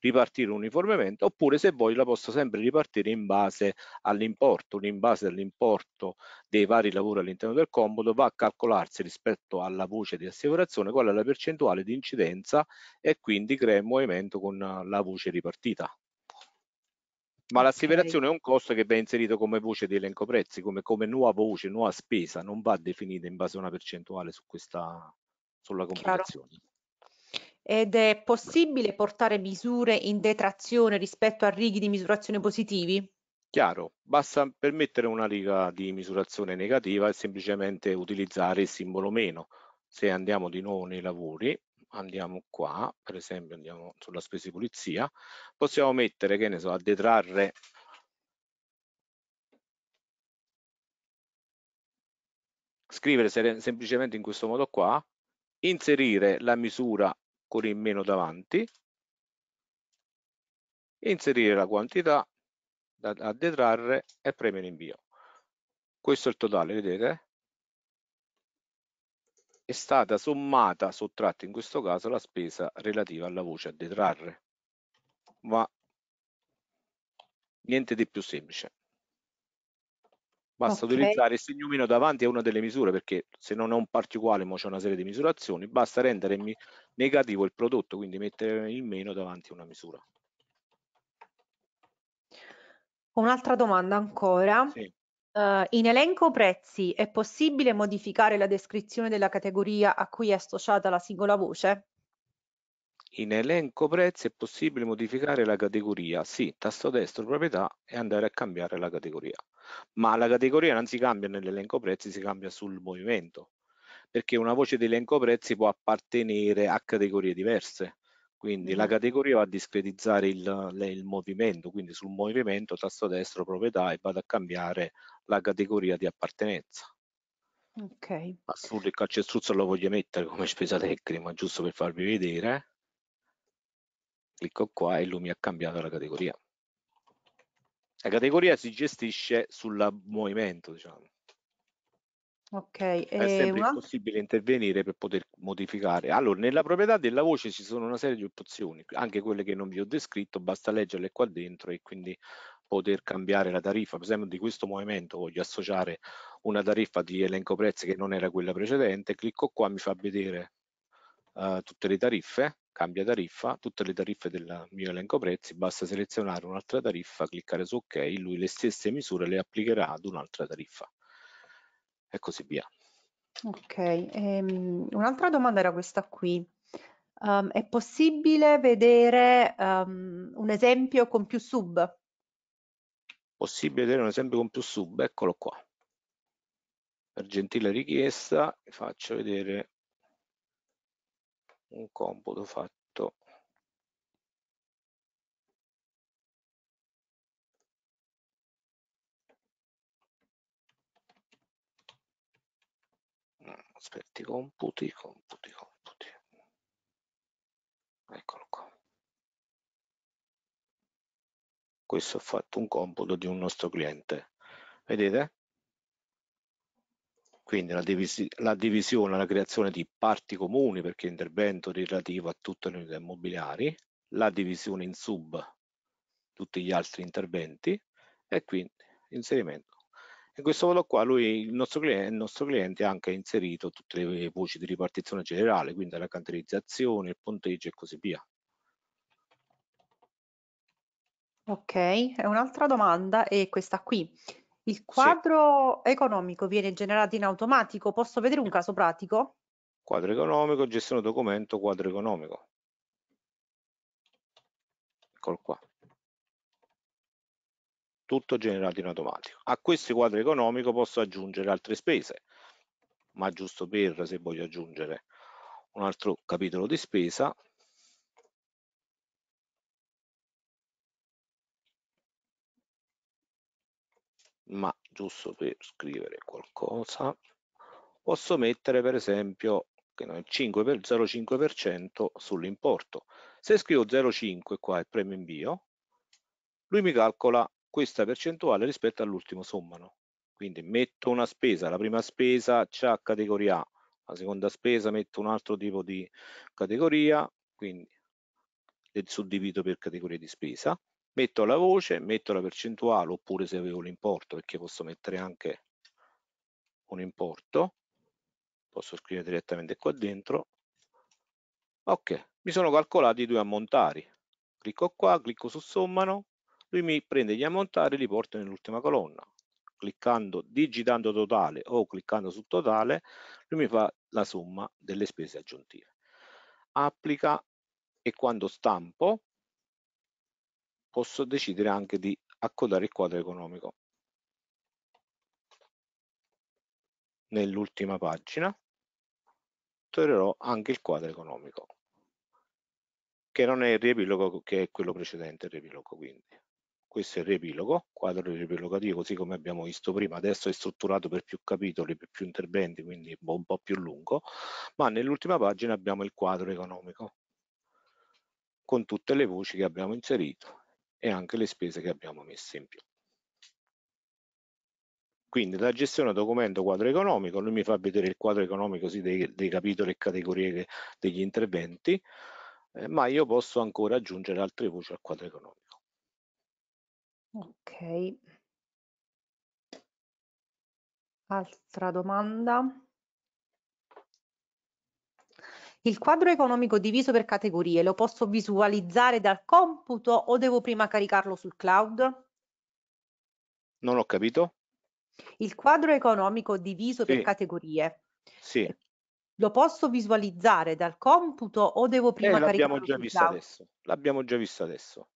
ripartire uniformemente oppure se voglio la posso sempre ripartire in base all'importo, in base all'importo dei vari lavori all'interno del comodo va a calcolarsi rispetto alla voce di assicurazione qual è la percentuale di incidenza e quindi crea il movimento con la voce ripartita. Ma l'assicurazione è un costo che viene inserito come voce di elenco prezzi, come, come, nuova voce, nuova spesa, non va definita in base a una percentuale su questa, sulla comparazione. Chiaro ed è possibile portare misure in detrazione rispetto a righi di misurazione positivi? Chiaro, basta per mettere una riga di misurazione negativa e semplicemente utilizzare il simbolo meno. Se andiamo di nuovo nei lavori, andiamo qua, per esempio andiamo sulla spesa di pulizia, possiamo mettere, che ne so, a detrarre scrivere semplicemente in questo modo qua, inserire la misura con il meno davanti, inserire la quantità da, da detrarre e premere invio. Questo è il totale, vedete? È stata sommata, sottratta in questo caso, la spesa relativa alla voce a detrarre, ma niente di più semplice. Basta okay. utilizzare il segnomino davanti a una delle misure perché se non ho un particolare, ma c'è una serie di misurazioni, basta rendere negativo il prodotto, quindi mettere il meno davanti a una misura. Un'altra domanda ancora. Sì. Uh, in elenco prezzi è possibile modificare la descrizione della categoria a cui è associata la singola voce? In elenco prezzi è possibile modificare la categoria, sì, tasto destro proprietà e andare a cambiare la categoria. Ma la categoria non si cambia nell'elenco prezzi, si cambia sul movimento, perché una voce di elenco prezzi può appartenere a categorie diverse. Quindi mm. la mm-hmm. categoria va a discretizzare il, il movimento, quindi sul movimento tasto destro proprietà e vado a cambiare la categoria di appartenenza. Ok. Ma sul calcestruzzo lo voglio mettere come spesa tecnica, ma giusto per farvi vedere clicco qua e lui mi ha cambiato la categoria. La categoria si gestisce sul movimento, diciamo. Ok, è sempre una... possibile intervenire per poter modificare. Allora, nella proprietà della voce ci sono una serie di opzioni, anche quelle che non vi ho descritto, basta leggerle qua dentro e quindi poter cambiare la tariffa. Per esempio di questo movimento voglio associare una tariffa di elenco prezzi che non era quella precedente, clicco qua, mi fa vedere eh, tutte le tariffe, cambia tariffa, tutte le tariffe del mio elenco prezzi, basta selezionare un'altra tariffa, cliccare su ok, lui le stesse misure le applicherà ad un'altra tariffa e così via. Ok, ehm, un'altra domanda era questa qui. Um, è possibile vedere um, un esempio con più sub? Possibile vedere un esempio con più sub, eccolo qua. Per gentile richiesta faccio vedere un computo fatto aspetti computi computi computi eccolo qua questo ho fatto un computo di un nostro cliente vedete quindi la, divisi la divisione, la creazione di parti comuni perché intervento relativo a tutte le unità immobiliari, la divisione in sub tutti gli altri interventi e quindi inserimento. In questo modo qua lui, il, nostro cliente, il nostro cliente ha anche inserito tutte le voci di ripartizione generale, quindi la canterizzazione, il punteggio e così via. Ok, un'altra domanda è questa qui. Il Sì. quadro economico viene generato in automatico? Posso vedere un caso pratico? Quadro economico, gestione documento, quadro economico. Eccolo qua. Tutto generato in automatico. A questo quadro economico posso aggiungere altre spese, ma giusto per, se voglio aggiungere un altro capitolo di spesa, ma giusto per scrivere qualcosa posso mettere per esempio che no, 0,5% sull'importo. Se scrivo 0,5 qua e premo invio, lui mi calcola questa percentuale rispetto all'ultimo sommano. Quindi metto una spesa, la prima spesa c'ha categoria A, la seconda spesa metto un altro tipo di categoria, quindi le suddivido per categorie di spesa metto la voce, metto la percentuale oppure se avevo l'importo perché posso mettere anche un importo, posso scrivere direttamente qua dentro, ok, mi sono calcolati i due ammontari, clicco qua, clicco su sommano, lui mi prende gli ammontari e li porta nell'ultima colonna, cliccando, digitando totale o cliccando su totale, lui mi fa la somma delle spese aggiuntive. Applica e quando stampo posso decidere anche di accodare il quadro economico nell'ultima pagina troverò anche il quadro economico che non è il riepilogo che è quello precedente il riepilogo quindi questo è il riepilogo, quadro riepilogativo così come abbiamo visto prima, adesso è strutturato per più capitoli, per più interventi, quindi un po' più lungo, ma nell'ultima pagina abbiamo il quadro economico con tutte le voci che abbiamo inserito e anche le spese che abbiamo messo in più. Quindi la gestione documento quadro economico, lui mi fa vedere il quadro economico sì, dei, dei, capitoli e categorie che, degli interventi, eh, ma io posso ancora aggiungere altre voci al quadro economico. Ok. Altra domanda? Il quadro economico diviso per categorie lo posso visualizzare dal computo o devo prima caricarlo sul cloud? Non ho capito. Il quadro economico diviso sì. per categorie. Sì. Lo posso visualizzare dal computo o devo eh, prima eh, caricarlo sul cloud? Adesso. L'abbiamo già visto adesso.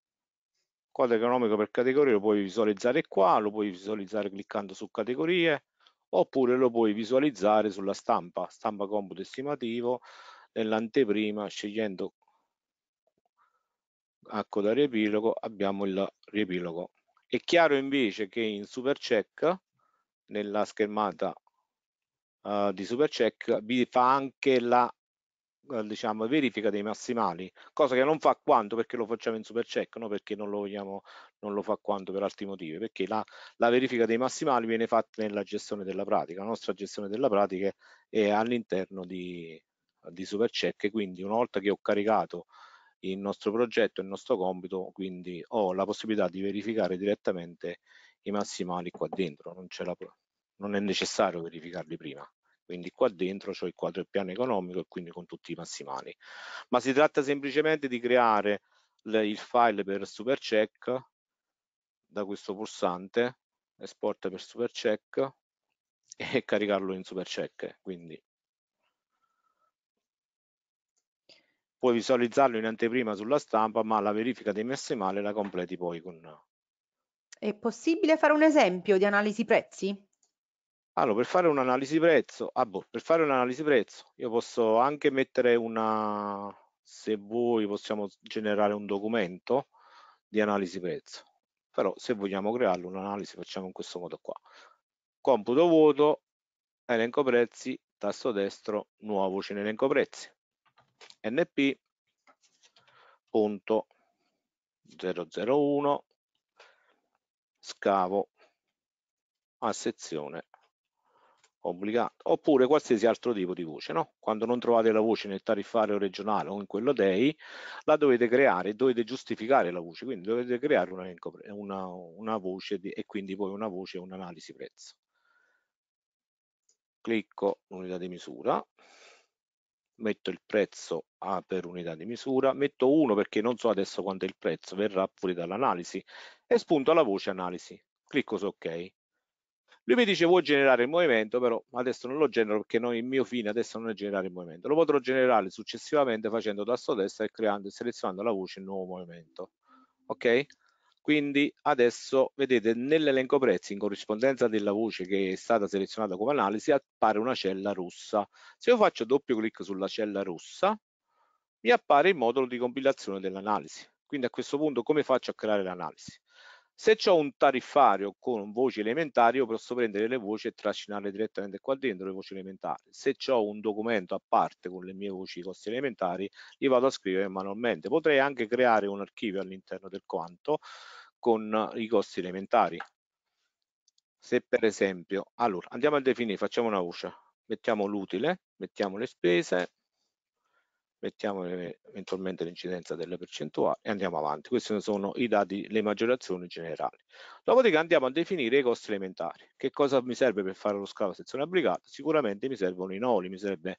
Quadro economico per categorie lo puoi visualizzare qua, lo puoi visualizzare cliccando su categorie, oppure lo puoi visualizzare sulla stampa, stampa computo estimativo, nell'anteprima scegliendo ecco da riepilogo abbiamo il riepilogo è chiaro invece che in supercheck nella schermata uh, di supercheck vi fa anche la eh, diciamo verifica dei massimali cosa che non fa quando perché lo facciamo in supercheck no perché non lo vogliamo non lo fa quando per altri motivi perché la, la verifica dei massimali viene fatta nella gestione della pratica la nostra gestione della pratica è all'interno di di Supercheck, quindi una volta che ho caricato il nostro progetto, il nostro compito, quindi ho la possibilità di verificare direttamente i massimali qua dentro, non, la, non è necessario verificarli prima. Quindi qua dentro c'è il quadro del piano economico e quindi con tutti i massimali. Ma si tratta semplicemente di creare le, il file per Supercheck da questo pulsante, esporta per Supercheck e caricarlo in Supercheck. Quindi puoi visualizzarlo in anteprima sulla stampa, ma la verifica dei messi male la completi poi con... È possibile fare un esempio di analisi prezzi? Allora, per fare un'analisi prezzo, ah boh, per fare un'analisi prezzo, io posso anche mettere una, se vuoi possiamo generare un documento di analisi prezzo, però se vogliamo crearlo un'analisi facciamo in questo modo qua. Computo vuoto, elenco prezzi, tasto destro, nuovo, c'è ne elenco prezzi np.001 scavo a sezione obbligata oppure qualsiasi altro tipo di voce no? quando non trovate la voce nel tariffario regionale o in quello dei la dovete creare dovete giustificare la voce quindi dovete creare una, una, una voce di, e quindi poi una voce un'analisi prezzo clicco l'unità di misura metto il prezzo A per unità di misura, metto 1 perché non so adesso quanto è il prezzo, verrà fuori dall'analisi e spunto alla voce analisi, clicco su ok. Lui mi dice vuoi generare il movimento, però adesso non lo genero perché no, il mio fine adesso non è generare il movimento, lo potrò generare successivamente facendo tasto destra e creando, selezionando la voce il nuovo movimento. Ok? quindi adesso vedete nell'elenco prezzi in corrispondenza della voce che è stata selezionata come analisi appare una cella rossa se io faccio doppio clic sulla cella rossa mi appare il modulo di compilazione dell'analisi quindi a questo punto come faccio a creare l'analisi se ho un tariffario con voci elementari, io posso prendere le voci e trascinarle direttamente qua dentro le voci elementari. Se ho un documento a parte con le mie voci costi elementari, li vado a scrivere manualmente. Potrei anche creare un archivio all'interno del quanto con i costi elementari. Se per esempio, allora andiamo a definire, facciamo una voce, mettiamo l'utile, mettiamo le spese, mettiamo eventualmente l'incidenza delle percentuali e andiamo avanti. Questi sono i dati, le maggiorazioni generali. Dopodiché andiamo a definire i costi elementari. Che cosa mi serve per fare lo scavo a sezione applicata? Sicuramente mi servono i noli, mi serve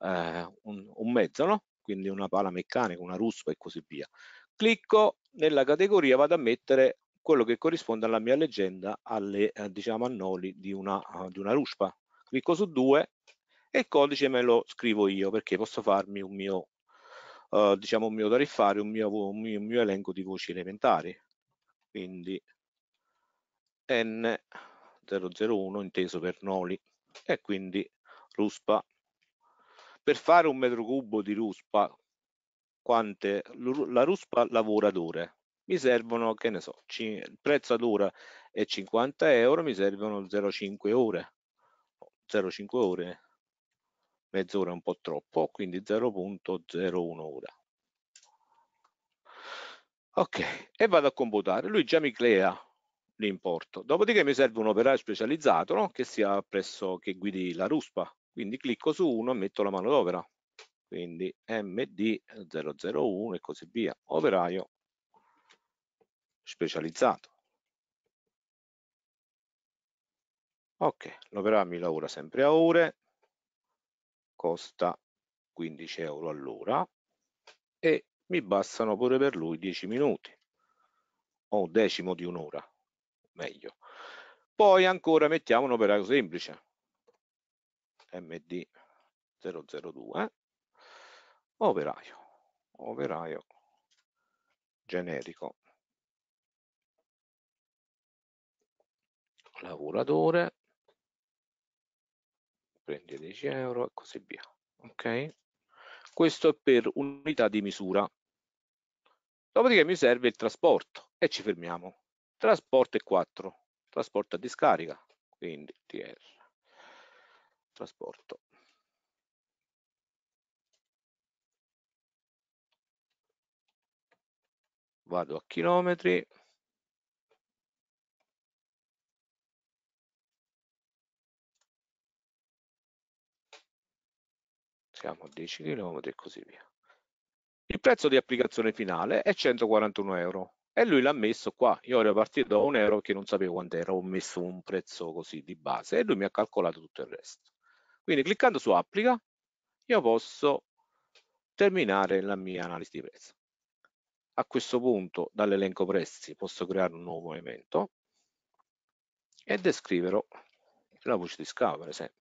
eh, un, un mezzo, no? quindi una pala meccanica, una ruspa e così via. Clicco nella categoria, vado a mettere quello che corrisponde alla mia leggenda alle eh, diciamo annoli di una, di una ruspa. Clicco su due e il codice me lo scrivo io perché posso farmi un mio, eh, diciamo un mio tariffario, un mio, un, mio, un mio elenco di voci elementari. Quindi N001 inteso per noli e quindi ruspa. Per fare un metro cubo di ruspa, quante la ruspa lavora ad Mi servono, che ne so, il prezzo ad ora è 50 euro, mi servono 0,5 ore. 0,5 ore mezz'ora è un po' troppo, quindi 0.01 ora. Ok, e vado a computare. Lui già mi crea l'importo. Dopodiché mi serve un operaio specializzato no? che sia presso che guidi la ruspa. Quindi clicco su uno e metto la mano d'opera. Quindi MD001 e così via. Operaio specializzato. Ok, l'operaio mi lavora sempre a ore costa 15 euro all'ora e mi bastano pure per lui 10 minuti o un decimo di un'ora meglio poi ancora mettiamo un operaio semplice md 002 operaio operaio generico lavoratore prendi 10 euro e così via ok questo è per unità di misura dopodiché mi serve il trasporto e ci fermiamo trasporto è 4 trasporto a discarica quindi tr trasporto vado a chilometri siamo a 10 km e così via. Il prezzo di applicazione finale è 141 euro e lui l'ha messo qua. Io ero partito da un euro che non sapevo quant'era, ho messo un prezzo così di base e lui mi ha calcolato tutto il resto. Quindi cliccando su applica io posso terminare la mia analisi di prezzo. A questo punto dall'elenco prezzi posso creare un nuovo movimento e descriverò la voce di scava per esempio.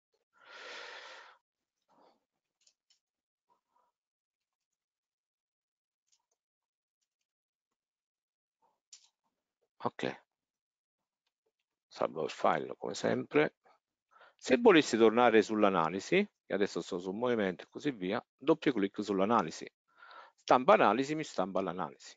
ok salvo il file come sempre se volessi tornare sull'analisi e adesso sto sul movimento e così via doppio clic sull'analisi stampa analisi mi stampa l'analisi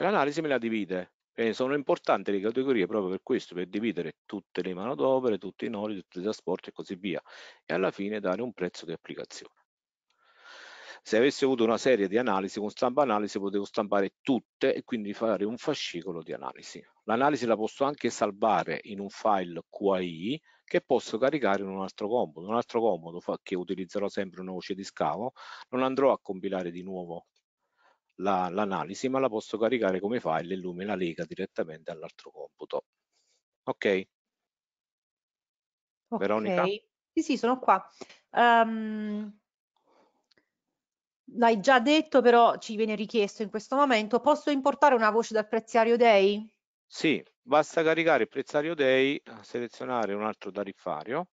l'analisi me la divide e sono importanti le categorie proprio per questo, per dividere tutte le manodopere, tutti i nodi, tutti i trasporti e così via e alla fine dare un prezzo di applicazione se avessi avuto una serie di analisi con stampa analisi potevo stampare tutte e quindi fare un fascicolo di analisi l'analisi la posso anche salvare in un file QAI che posso caricare in un altro computer un altro comodo che utilizzerò sempre una voce di scavo non andrò a compilare di nuovo l'analisi la, ma la posso caricare come file e lui me la lega direttamente all'altro computo ok Ok, Veronica. Sì, sì, sono qua. Um, L'hai già detto, però ci viene richiesto in questo momento. Posso importare una voce dal prezziario Day? Sì, basta caricare il prezzario Day, selezionare un altro tariffario.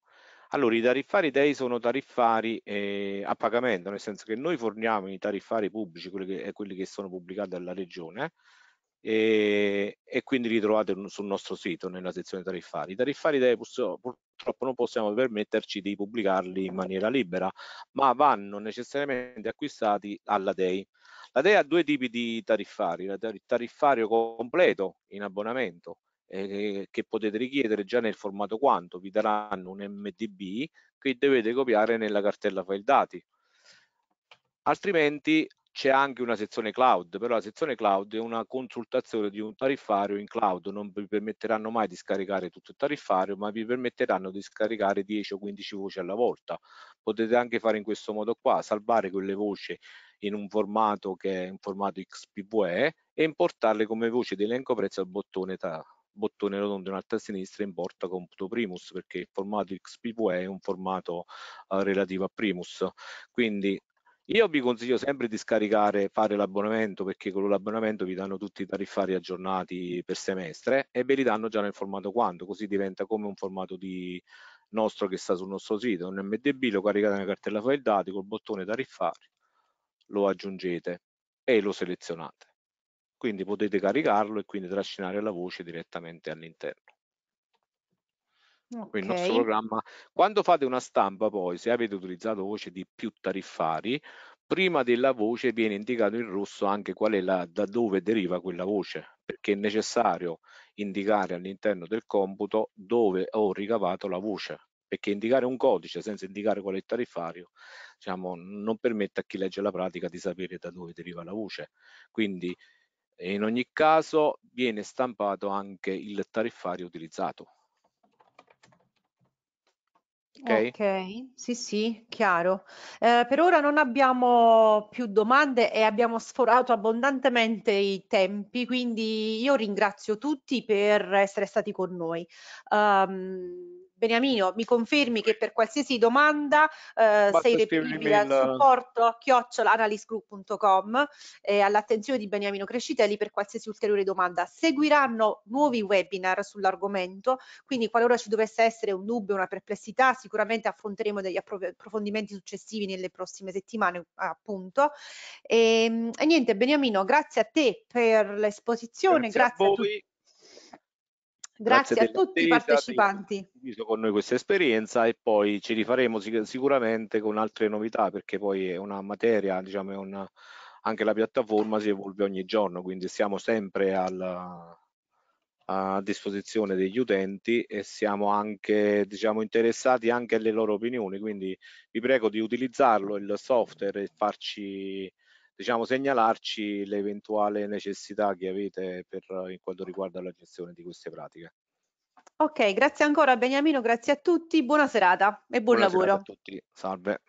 Allora, i tariffari Day sono tariffari eh, a pagamento, nel senso che noi forniamo i tariffari pubblici, quelli che, eh, quelli che sono pubblicati dalla regione, e, ehm, e, quindi li trovate sul nostro sito nella sezione tariffari. I tariffari purtroppo non possiamo permetterci di pubblicarli in maniera libera, ma vanno necessariamente acquistati alla DEI. La DEI ha due tipi di tariffari, il tariffario completo in abbonamento eh, che potete richiedere già nel formato quanto, vi daranno un MDB che dovete copiare nella cartella file dati altrimenti c'è anche una sezione cloud, però la sezione cloud è una consultazione di un tariffario in cloud, non vi permetteranno mai di scaricare tutto il tariffario, ma vi permetteranno di scaricare 10 o 15 voci alla volta. Potete anche fare in questo modo qua, salvare quelle voci in un formato che è un formato XPVE e importarle come voce di elenco prezzo al bottone, ta, bottone rotondo in alto a sinistra importa computo primus perché il formato XPVE è un formato eh, relativo a primus quindi io vi consiglio sempre di scaricare, fare l'abbonamento perché con l'abbonamento vi danno tutti i tariffari aggiornati per semestre e ve li danno già nel formato quanto, così diventa come un formato di nostro che sta sul nostro sito, un MDB, lo caricate nella cartella file dati col bottone tariffari, lo aggiungete e lo selezionate. Quindi potete caricarlo e quindi trascinare la voce direttamente all'interno. Okay. Il nostro programma, quando fate una stampa poi, se avete utilizzato voce di più tariffari, prima della voce viene indicato in rosso anche qual è la, da dove deriva quella voce, perché è necessario indicare all'interno del computo dove ho ricavato la voce, perché indicare un codice senza indicare qual è il tariffario diciamo, non permette a chi legge la pratica di sapere da dove deriva la voce. Quindi in ogni caso viene stampato anche il tariffario utilizzato. Ok? sì, sì, chiaro. Eh, per ora non abbiamo più domande e abbiamo sforato abbondantemente i tempi, quindi io ringrazio tutti per essere stati con noi. Ehm, Beniamino, mi confermi che per qualsiasi domanda eh, sei reperibile al supporto chiocciolaanalisgroup.com eh, all'attenzione di Beniamino Crescitelli per qualsiasi ulteriore domanda. Seguiranno nuovi webinar sull'argomento, quindi qualora ci dovesse essere un dubbio, una perplessità, sicuramente affronteremo degli approfondimenti successivi nelle prossime settimane, appunto. E, ehm, e niente, Beniamino, grazie a te per l'esposizione, grazie, grazie a, a tutti Grazie, grazie a tutti i partecipanti. Che condiviso con noi questa esperienza e poi ci rifaremo sic sicuramente con altre novità perché poi è una materia, diciamo, è una, anche la piattaforma si evolve ogni giorno, quindi siamo sempre al, a disposizione degli utenti e siamo anche diciamo interessati anche alle loro opinioni quindi vi prego di utilizzarlo il software e farci diciamo, segnalarci l'eventuale necessità che avete per quanto riguarda la gestione di queste pratiche. Ok, grazie ancora Beniamino, grazie a tutti, buona serata e buon buona lavoro. a tutti, salve.